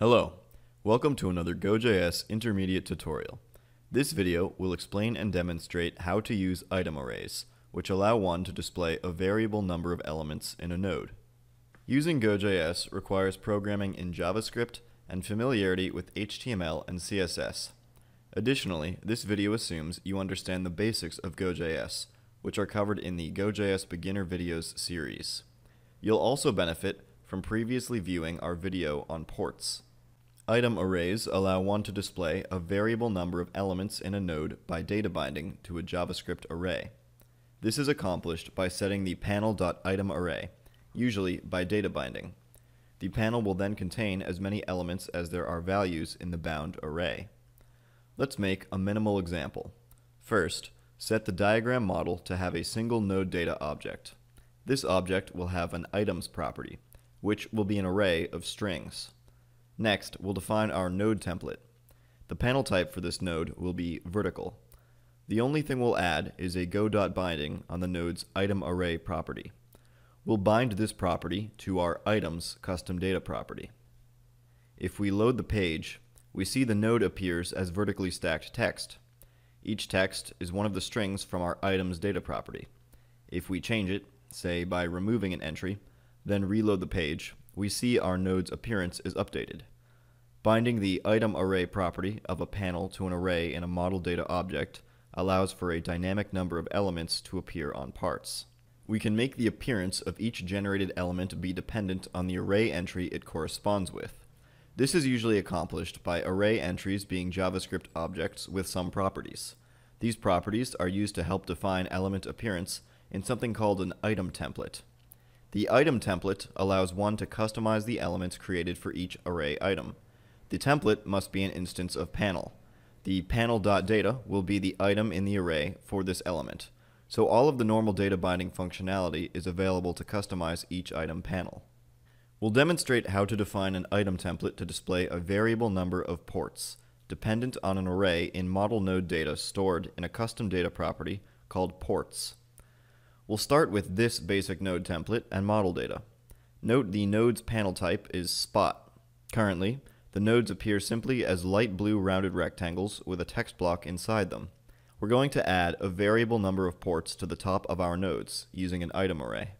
Hello, welcome to another GoJS intermediate tutorial. This video will explain and demonstrate how to use item arrays, which allow one to display a variable number of elements in a node. Using GoJS requires programming in JavaScript and familiarity with HTML and CSS. Additionally, this video assumes you understand the basics of GoJS, which are covered in the GoJS Beginner Videos series. You'll also benefit from previously viewing our video on ports. Item arrays allow one to display a variable number of elements in a node by data binding to a JavaScript array. This is accomplished by setting the panel.itemArray, usually by data binding. The panel will then contain as many elements as there are values in the bound array. Let's make a minimal example. First, set the diagram model to have a single node data object. This object will have an items property, which will be an array of strings. Next, we'll define our node template. The panel type for this node will be vertical. The only thing we'll add is a go.binding on the node's item array property. We'll bind this property to our items custom data property. If we load the page, we see the node appears as vertically stacked text. Each text is one of the strings from our items data property. If we change it, say by removing an entry, then reload the page, we see our node's appearance is updated. Binding the item array property of a panel to an array in a model data object allows for a dynamic number of elements to appear on parts. We can make the appearance of each generated element be dependent on the array entry it corresponds with. This is usually accomplished by array entries being JavaScript objects with some properties. These properties are used to help define element appearance in something called an item template. The item template allows one to customize the elements created for each array item. The template must be an instance of panel. The panel.data will be the item in the array for this element. So all of the normal data binding functionality is available to customize each item panel. We'll demonstrate how to define an item template to display a variable number of ports, dependent on an array in model node data stored in a custom data property called ports. We'll start with this basic node template and model data. Note the node's panel type is spot. Currently, the nodes appear simply as light blue rounded rectangles with a text block inside them. We're going to add a variable number of ports to the top of our nodes using an item array.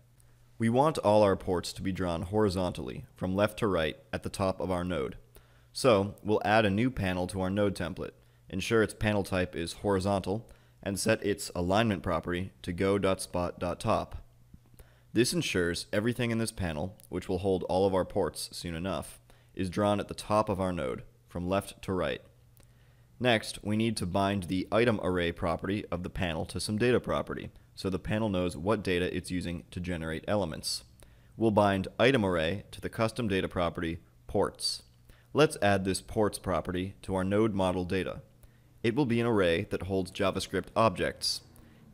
We want all our ports to be drawn horizontally, from left to right, at the top of our node. So, we'll add a new panel to our node template, ensure its panel type is horizontal, and set its alignment property to go.spot.top. This ensures everything in this panel, which will hold all of our ports soon enough, is drawn at the top of our node, from left to right. Next, we need to bind the item array property of the panel to some data property, so the panel knows what data it's using to generate elements. We'll bind item array to the custom data property ports. Let's add this ports property to our node model data. It will be an array that holds JavaScript objects.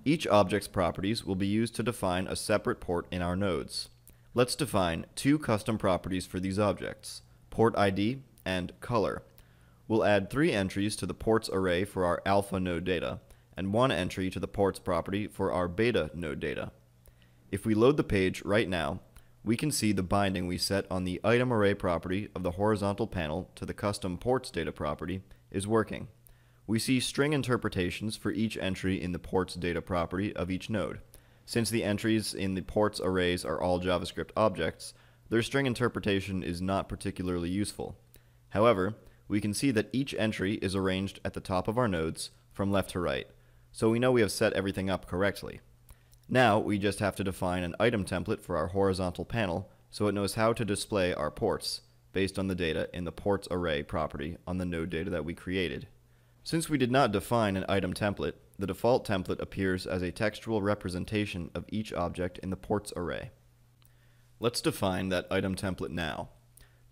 Each object's properties will be used to define a separate port in our nodes. Let's define two custom properties for these objects, port ID and color. We'll add three entries to the ports array for our alpha node data, and one entry to the ports property for our beta node data. If we load the page right now, we can see the binding we set on the item array property of the horizontal panel to the custom ports data property is working. We see string interpretations for each entry in the ports data property of each node. Since the entries in the ports arrays are all JavaScript objects, their string interpretation is not particularly useful. However, we can see that each entry is arranged at the top of our nodes from left to right, so we know we have set everything up correctly. Now we just have to define an item template for our horizontal panel so it knows how to display our ports based on the data in the ports array property on the node data that we created. Since we did not define an item template, the default template appears as a textual representation of each object in the ports array. Let's define that item template now.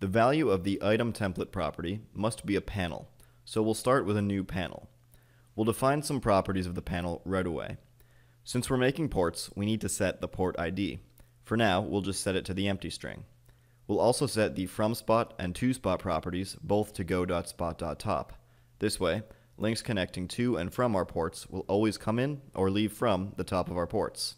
The value of the item template property must be a panel, so we'll start with a new panel. We'll define some properties of the panel right away. Since we're making ports, we need to set the port ID. For now, we'll just set it to the empty string. We'll also set the from spot and to spot properties both to go.spot.top. This way, links connecting to and from our ports will always come in or leave from the top of our ports.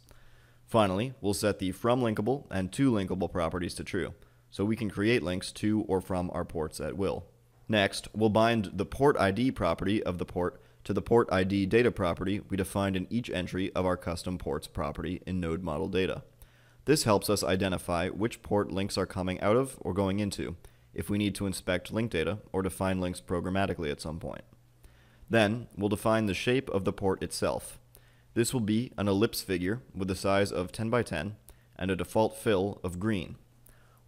Finally, we'll set the from linkable and to linkable properties to true, so we can create links to or from our ports at will. Next, we'll bind the port ID property of the port to the port ID data property we defined in each entry of our custom ports property in node model data. This helps us identify which port links are coming out of or going into, if we need to inspect link data or define links programmatically at some point. Then, we'll define the shape of the port itself. This will be an ellipse figure with a size of 10 by 10 and a default fill of green.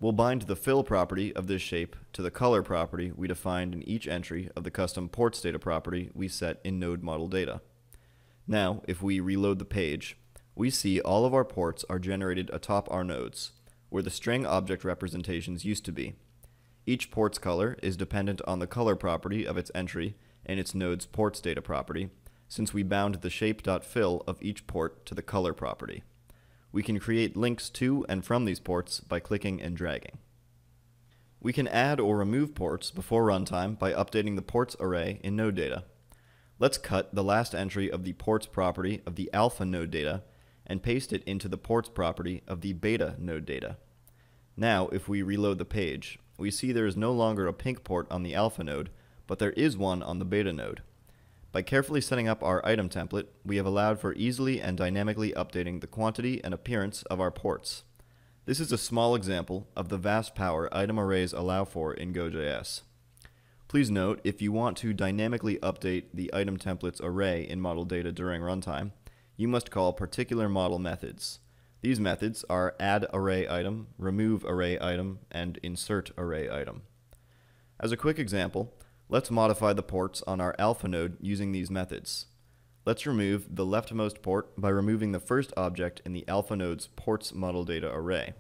We'll bind the fill property of this shape to the color property we defined in each entry of the custom ports data property we set in node model data. Now, if we reload the page, we see all of our ports are generated atop our nodes, where the string object representations used to be. Each port's color is dependent on the color property of its entry and its node's ports data property, since we bound the shape.fill of each port to the color property. We can create links to and from these ports by clicking and dragging. We can add or remove ports before runtime by updating the ports array in node data. Let's cut the last entry of the ports property of the alpha node data and paste it into the ports property of the beta node data. Now, if we reload the page, we see there is no longer a pink port on the alpha node, but there is one on the beta node. By carefully setting up our item template, we have allowed for easily and dynamically updating the quantity and appearance of our ports. This is a small example of the vast power item arrays allow for in GoJS. Please note, if you want to dynamically update the item template's array in model data during runtime, you must call particular model methods. These methods are add array item, remove array item, and insert array item. As a quick example, Let's modify the ports on our alpha node using these methods. Let's remove the leftmost port by removing the first object in the alpha node's ports model data array.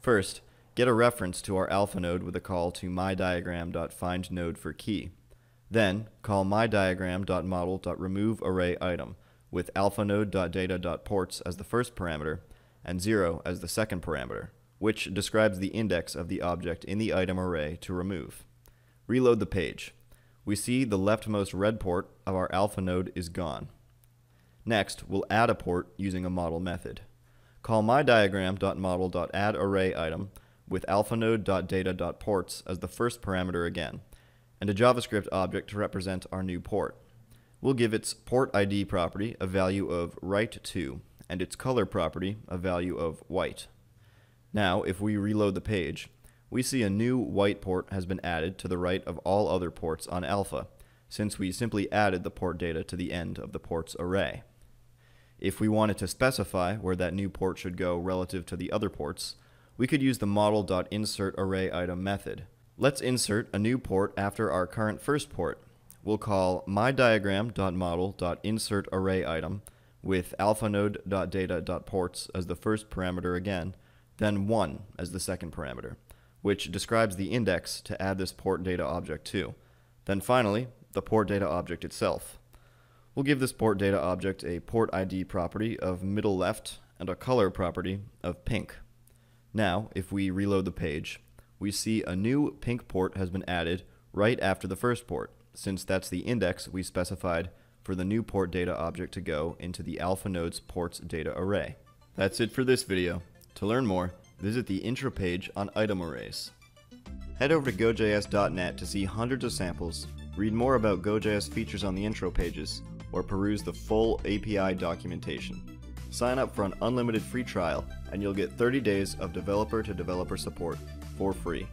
First, get a reference to our alpha node with a call to mydiagram.findNode for key. Then, call mydiagram.model.removeArrayItem with alphanode.data.ports as the first parameter and 0 as the second parameter, which describes the index of the object in the item array to remove. Reload the page. We see the leftmost red port of our alpha node is gone. Next, we'll add a port using a model method. Call myDiagram.model.addArrayItem with alphanode.data.ports as the first parameter again, and a JavaScript object to represent our new port. We'll give its port ID property a value of write 2 and its color property a value of white. Now, if we reload the page, we see a new white port has been added to the right of all other ports on alpha, since we simply added the port data to the end of the ports array. If we wanted to specify where that new port should go relative to the other ports, we could use the model.insertArrayItem method. Let's insert a new port after our current first port. We'll call myDiagram.model.insertArrayItem with alphanode.data.ports as the first parameter again, then 1 as the second parameter which describes the index to add this port data object to. Then finally, the port data object itself. We'll give this port data object a port ID property of middle left and a color property of pink. Now, if we reload the page, we see a new pink port has been added right after the first port, since that's the index we specified for the new port data object to go into the alpha node's ports data array. That's it for this video. To learn more, visit the intro page on item arrays. Head over to gojs.net to see hundreds of samples, read more about GoJS features on the intro pages, or peruse the full API documentation. Sign up for an unlimited free trial, and you'll get 30 days of developer to developer support for free.